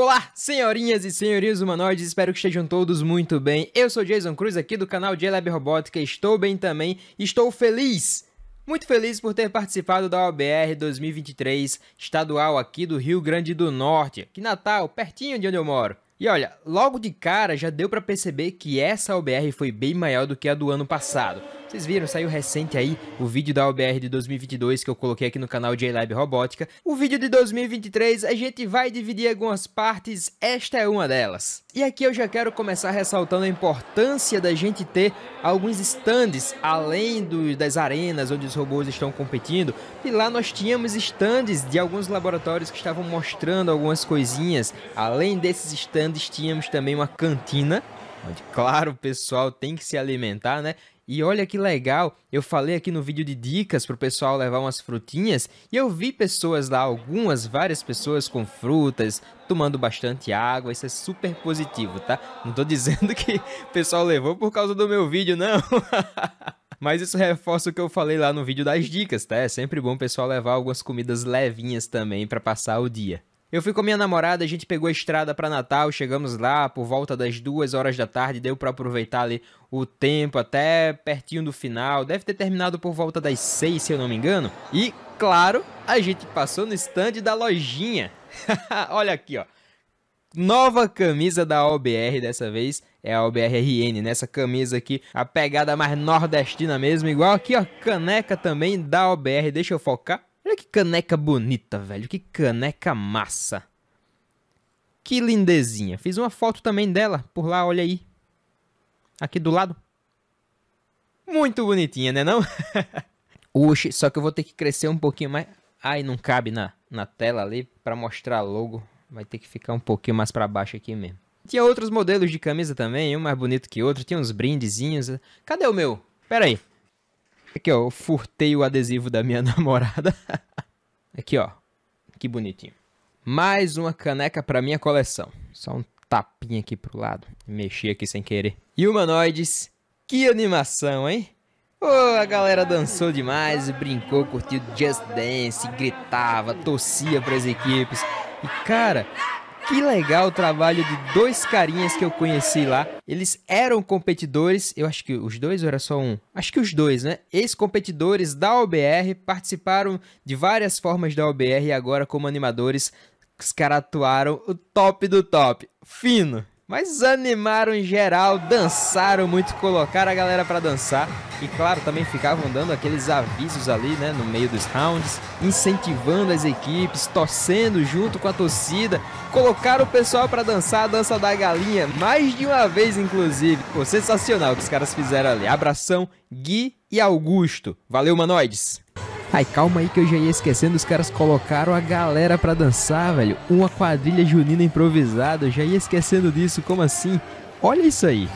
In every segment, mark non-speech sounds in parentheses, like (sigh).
Olá, senhorinhas e senhorios humanoides, espero que estejam todos muito bem. Eu sou Jason Cruz aqui do canal JLab Robótica, estou bem também, estou feliz muito feliz por ter participado da OBR 2023 estadual aqui do Rio Grande do Norte, que Natal, pertinho de onde eu moro. E olha, logo de cara já deu para perceber que essa OBR foi bem maior do que a do ano passado. Vocês viram, saiu recente aí o vídeo da OBR de 2022 que eu coloquei aqui no canal lab Robótica. O vídeo de 2023 a gente vai dividir algumas partes, esta é uma delas. E aqui eu já quero começar ressaltando a importância da gente ter alguns stands além do, das arenas onde os robôs estão competindo. E lá nós tínhamos stands de alguns laboratórios que estavam mostrando algumas coisinhas. Além desses stands, tínhamos também uma cantina onde, claro, o pessoal tem que se alimentar, né? E olha que legal, eu falei aqui no vídeo de dicas para o pessoal levar umas frutinhas e eu vi pessoas lá, algumas, várias pessoas com frutas, tomando bastante água, isso é super positivo, tá? Não tô (laughs) dizendo que o pessoal levou por causa do meu vídeo, não. (laughs) Mas isso reforça o que eu falei lá no vídeo das dicas, tá? É sempre bom o pessoal levar algumas comidas levinhas também para passar o dia. Eu fui com minha namorada, a gente pegou a estrada para Natal, chegamos lá por volta das duas horas da tarde, deu para aproveitar ali o tempo até pertinho do final, deve ter terminado por volta das seis, se eu não me engano. E, claro, a gente passou no stand da lojinha. (laughs) Olha aqui, ó. Nova camisa da OBR dessa vez, é a OBRRN, nessa né? camisa aqui, a pegada mais nordestina mesmo, igual aqui, ó, caneca também da OBR, deixa eu focar. Olha que caneca bonita, velho. Que caneca massa. Que lindezinha. Fiz uma foto também dela por lá, olha aí. Aqui do lado. Muito bonitinha, né não? (laughs) Oxe, só que eu vou ter que crescer um pouquinho mais. Ai, não cabe na, na tela ali para mostrar logo. Vai ter que ficar um pouquinho mais para baixo aqui mesmo. Tinha outros modelos de camisa também, um mais bonito que outro. Tinha uns brindezinhos. Cadê o meu? Pera aí. Aqui, ó, eu furtei o adesivo da minha (laughs) namorada. Aqui, ó. Que bonitinho. Mais uma caneca para minha coleção. Só um tapinha aqui pro lado. Mexi aqui sem querer. Humanoides, que animação, hein? Oh, a galera dançou demais, brincou, curtiu Just Dance, gritava, torcia para as equipes. E cara, que legal o trabalho de dois carinhas que eu conheci lá. Eles eram competidores, eu acho que os dois ou era só um? Acho que os dois, né? Ex-competidores da OBR, participaram de várias formas da OBR e agora como animadores, os caras atuaram o top do top. Fino! Mas animaram em geral, dançaram muito, colocaram a galera para dançar e claro, também ficavam dando aqueles avisos ali, né, no meio dos rounds, incentivando as equipes, torcendo junto com a torcida, colocaram o pessoal para dançar a dança da galinha mais de uma vez inclusive. Pô, sensacional o que os caras fizeram ali. Abração Gui e Augusto. Valeu, manoides. Ai, calma aí que eu já ia esquecendo, os caras colocaram a galera pra dançar, velho. Uma quadrilha junina improvisada, eu já ia esquecendo disso, como assim? Olha isso aí.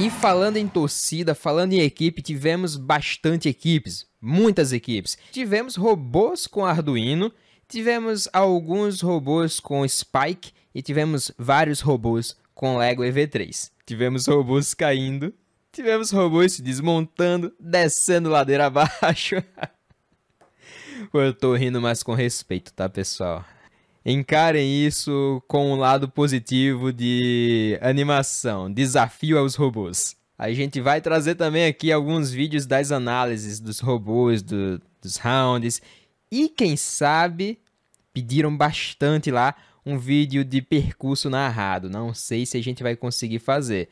E falando em torcida, falando em equipe, tivemos bastante equipes, muitas equipes. Tivemos robôs com Arduino, tivemos alguns robôs com Spike e tivemos vários robôs com Lego EV3. Tivemos robôs caindo, tivemos robôs se desmontando, descendo ladeira (laughs) abaixo. eu tô rindo mais com respeito, tá, pessoal? Encarem isso com um lado positivo de animação, desafio aos robôs. A gente vai trazer também aqui alguns vídeos das análises dos robôs, do, dos rounds. E quem sabe, pediram bastante lá um vídeo de percurso narrado. Não sei se a gente vai conseguir fazer.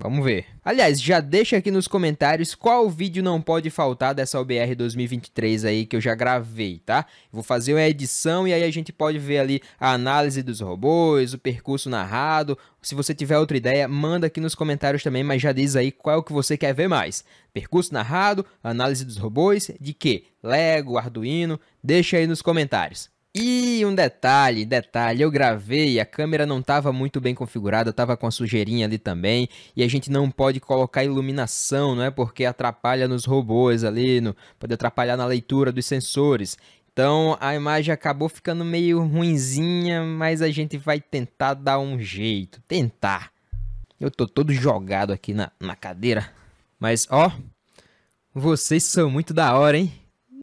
Vamos ver. Aliás, já deixa aqui nos comentários qual vídeo não pode faltar dessa OBR 2023 aí que eu já gravei, tá? Vou fazer uma edição e aí a gente pode ver ali a análise dos robôs, o percurso narrado. Se você tiver outra ideia, manda aqui nos comentários também, mas já diz aí qual é o que você quer ver mais. Percurso narrado, análise dos robôs, de que? Lego, Arduino, deixa aí nos comentários. E um detalhe, detalhe, eu gravei, a câmera não estava muito bem configurada, estava com a sujeirinha ali também, e a gente não pode colocar iluminação, não é? Porque atrapalha nos robôs ali, no, pode atrapalhar na leitura dos sensores. Então a imagem acabou ficando meio ruinzinha, mas a gente vai tentar dar um jeito, tentar. Eu tô todo jogado aqui na, na cadeira, mas ó, vocês são muito da hora, hein?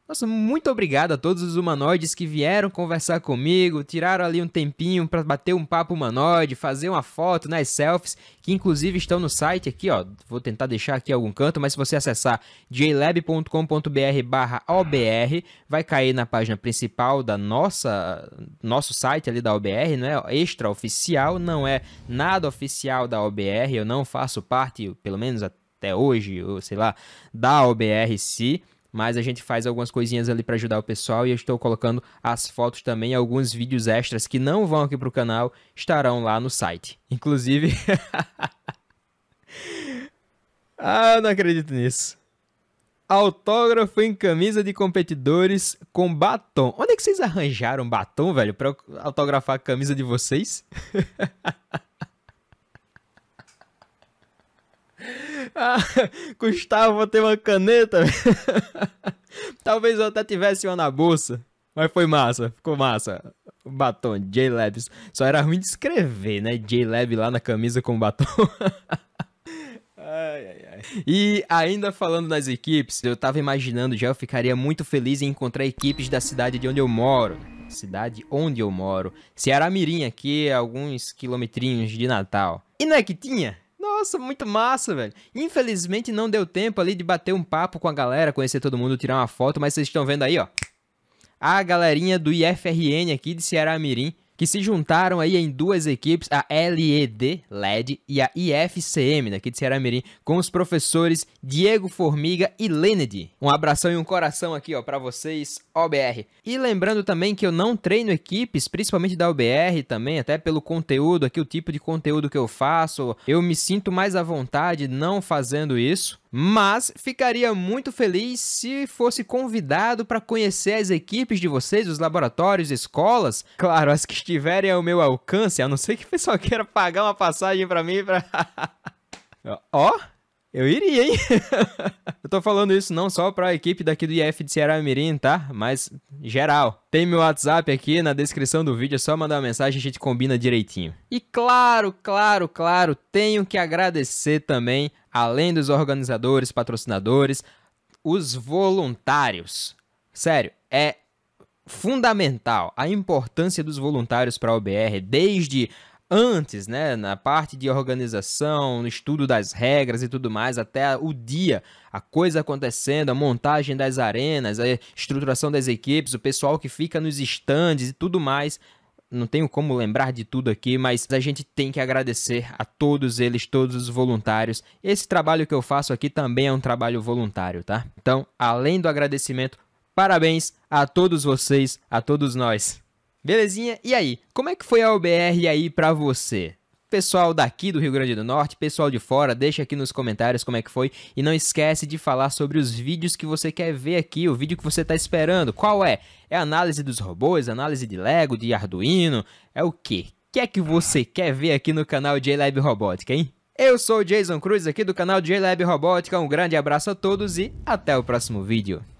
Nossa, muito obrigado a todos os humanoides que vieram conversar comigo, tiraram ali um tempinho para bater um papo humanoide, fazer uma foto nas né, selfies, que inclusive estão no site aqui, ó. Vou tentar deixar aqui algum canto, mas se você acessar jlab.com.br/obr, vai cair na página principal da nossa nosso site ali da OBR, não é extra oficial, não é nada oficial da OBR, eu não faço parte, pelo menos até hoje, ou sei lá, da OBR si mas a gente faz algumas coisinhas ali para ajudar o pessoal e eu estou colocando as fotos também, alguns vídeos extras que não vão aqui para o canal, estarão lá no site. Inclusive. (laughs) ah, eu não acredito nisso. Autógrafo em camisa de competidores com batom. Onde é que vocês arranjaram batom, velho, para autografar a camisa de vocês? (laughs) Ah, (laughs) Gustavo, ter uma caneta. (laughs) Talvez eu até tivesse uma na bolsa. Mas foi massa, ficou massa. O batom, J-Labs. Só era ruim de escrever, né? J-Lab lá na camisa com o batom. (laughs) ai, ai, ai. E ainda falando nas equipes, eu tava imaginando já, eu ficaria muito feliz em encontrar equipes da cidade de onde eu moro. Cidade onde eu moro. Ceará Mirim, aqui, alguns quilometrinhos de Natal. E não é que tinha? Nossa, muito massa, velho. Infelizmente não deu tempo ali de bater um papo com a galera, conhecer todo mundo, tirar uma foto, mas vocês estão vendo aí, ó. A galerinha do IFRN aqui de Ceará Mirim que se juntaram aí em duas equipes, a LED, LED e a IFCM, daqui de Ceará Mirim, com os professores Diego Formiga e Lenedi. Um abração e um coração aqui, ó, para vocês, OBR. E lembrando também que eu não treino equipes, principalmente da OBR também, até pelo conteúdo aqui, o tipo de conteúdo que eu faço, eu me sinto mais à vontade não fazendo isso mas ficaria muito feliz se fosse convidado para conhecer as equipes de vocês, os laboratórios, escolas, claro, as que estiverem ao meu alcance, a não ser que o pessoal queira pagar uma passagem para mim para (laughs) Ó, oh? Eu iria, hein? (laughs) eu tô falando isso não só pra equipe daqui do IF de Ceará Mirim, tá? Mas geral. Tem meu WhatsApp aqui na descrição do vídeo, é só mandar uma mensagem, a gente combina direitinho. E claro, claro, claro, tenho que agradecer também, além dos organizadores, patrocinadores, os voluntários. Sério, é fundamental a importância dos voluntários para OBR, desde antes, né, na parte de organização, no estudo das regras e tudo mais, até o dia, a coisa acontecendo, a montagem das arenas, a estruturação das equipes, o pessoal que fica nos estandes e tudo mais. Não tenho como lembrar de tudo aqui, mas a gente tem que agradecer a todos eles, todos os voluntários. Esse trabalho que eu faço aqui também é um trabalho voluntário, tá? Então, além do agradecimento, parabéns a todos vocês, a todos nós. Belezinha? E aí, como é que foi a OBR aí pra você? Pessoal daqui do Rio Grande do Norte, pessoal de fora, deixa aqui nos comentários como é que foi e não esquece de falar sobre os vídeos que você quer ver aqui, o vídeo que você está esperando. Qual é? É análise dos robôs, análise de Lego, de Arduino, é o quê? O que é que você quer ver aqui no canal JLab Robótica, hein? Eu sou o Jason Cruz aqui do canal JLab Robótica, um grande abraço a todos e até o próximo vídeo.